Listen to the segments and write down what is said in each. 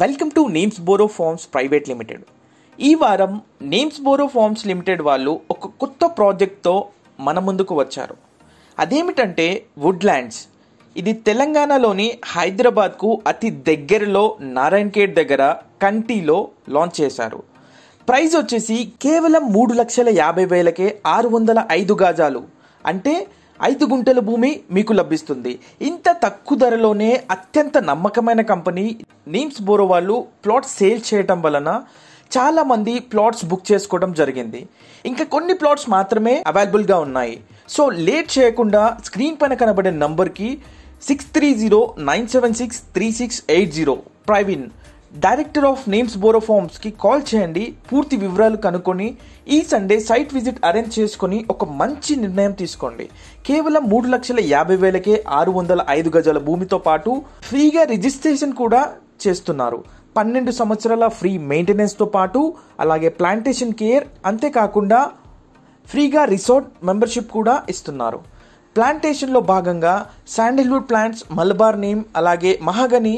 welcome to names Boro farms private limited ఈ వారం names Boro forms limited వాళ్ళు ఒక కొత్త ప్రాజెక్ట్తో మన ముందుకు వచ్చారు అదేమిటంటే వుడ్లాండ్స్ ఇది తెలంగాణలోని హైదరాబాద్కు అతి దగ్గరలో నారాయణఖేడ్ దగ్గర కంటిలో లాంచ్ చేశారు ప్రైజ్ వచ్చేసి కేవలం మూడు లక్షల యాభై వేలకే ఆరు వందల ఐదు గాజాలు అంటే ఐదు గుంటల భూమి మీకు లభిస్తుంది ఇంత తక్కువ ధరలోనే అత్యంత నమ్మకమైన కంపెనీ నీమ్స్ బోరో వాళ్ళు ప్లాట్ సేల్ చేయటం వలన చాలామంది ప్లాట్స్ బుక్ చేసుకోవడం జరిగింది ఇంకా కొన్ని ప్లాట్స్ మాత్రమే అవైలబుల్గా ఉన్నాయి సో లేట్ చేయకుండా స్క్రీన్ పైన కనబడే నంబర్కి six three zero nine seven six three six eight zero Praveen director of names బోరోఫార్మ్స్కి కాల్ చేయండి పూర్తి వివరాలు కనుక్కొని ఈ సండే సైట్ విజిట్ అరేంజ్ చేసుకొని ఒక మంచి నిర్ణయం తీసుకోండి కేవలం మూడు లక్షల యాభై వేలకే ఆరు వందల ఐదు గజాల భూమితో పాటు ఫ్రీగా రిజిస్ట్రేషన్ కూడా చేస్తున్నారు పన్నెండు సంవత్సరాల ఫ్రీ మెయింటెనెన్స్తో పాటు అలాగే ప్లాంటేషన్ కేర్ అంతేకాకుండా ఫ్రీగా రిసార్ట్ మెంబర్షిప్ కూడా ఇస్తున్నారు ప్లాంటేషన్లో భాగంగా శాండిల్వుడ్ ప్లాంట్స్ మలబార్ నేమ్ అలాగే mahogany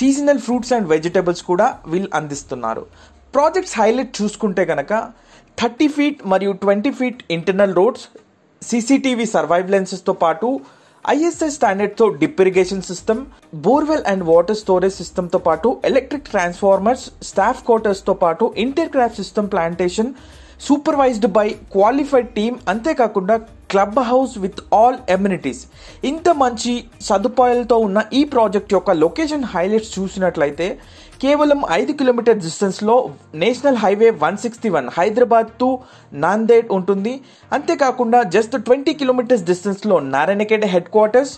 seasonal fruits and vegetables కూడా వీళ్ళు అందిస్తున్నారు ప్రాజెక్ట్స్ హైలైట్ చూసుకుంటే కనుక థర్టీ ఫీట్ మరియు twenty feet internal roads CCTV surveillance లెన్సెస్తో పాటు ఐఎస్ఐ స్టాండర్డ్తో drip irrigation system borewell and water storage సిస్టమ్తో పాటు ఎలక్ట్రిక్ ట్రాన్స్ఫార్మర్స్ స్టాఫ్ క్వార్టర్స్తో పాటు intercrop system plantation supervised by qualified team అంతేకాకుండా club house with all amenities ఇంత మంచి సదుపాయాలతో ఉన్న ఈ ప్రాజెక్ట్ యొక్క లొకేషన్ హైలైట్స్ చూసినట్లయితే కేవలం ఐదు కిలోమీటర్ డిస్టెన్స్లో national highway one sixty one Hyderabad to Nanded ఉంటుంది అంతేకాకుండా జస్ట్ ట్వంటీ కిలోమీటర్స్ డిస్టెన్స్లో నారాయణఖేడ్ హెడ్ క్వార్టర్స్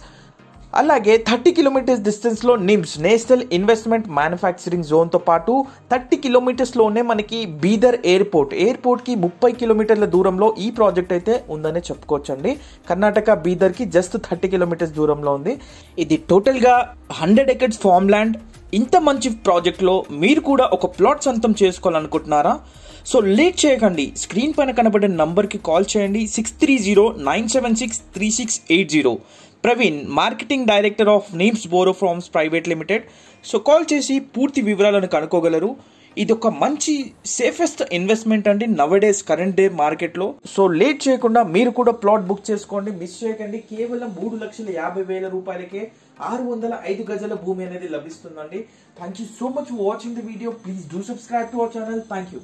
అలాగే థర్టీ కిలోమీటర్స్ డిస్టెన్స్లో నిమ్స్ నేషనల్ ఇన్వెస్ట్మెంట్ మ్యానుఫ్యాక్చరింగ్ జోన్తో పాటు థర్టీ కిలోమీటర్స్లోనే మనకి బీదర్ ఎయిర్పోర్ట్ ఎయిర్పోర్ట్కి ముప్పై కిలోమీటర్ల దూరంలో ఈ ప్రాజెక్ట్ అయితే ఉందని చెప్పుకోవచ్చండి కర్ణాటక బీదర్కి జస్ట్ థర్టీ కిలోమీటర్స్ దూరంలో ఉంది ఇది టోటల్గా హండ్రెడ్ ఎకర్స్ ఫామ్ ల్యాండ్ ఇంత మంచి ప్రాజెక్ట్లో మీరు కూడా ఒక ప్లాట్ సొంతం చేసుకోవాలనుకుంటున్నారా సో లేట్ చేయకండి స్క్రీన్ పైన కనబడే నంబర్కి కాల్ చేయండి six three zero nine seven six three six eight zero Praveen marketing director of names Boro farms private limited so call చేసి పూర్తి వివరాలను కనుక్కోగలరు ఇది ఒక మంచి సేఫెస్ట్ ఇన్వెస్ట్మెంట్ అండి నవ్ డేస్ కరెంట్ డే మార్కెట్లో సో లేట్ చేయకుండా మీరు కూడా ప్లాట్ బుక్ చేసుకోండి మిస్ చేయకండి కేవలం మూడు లక్షల యాభై వేల రూపాయలకే ఆరు వందల ఐదు గజల భూమి అనేది లభిస్తుందండి thank you so much watching the video please do subscribe to our channel thank you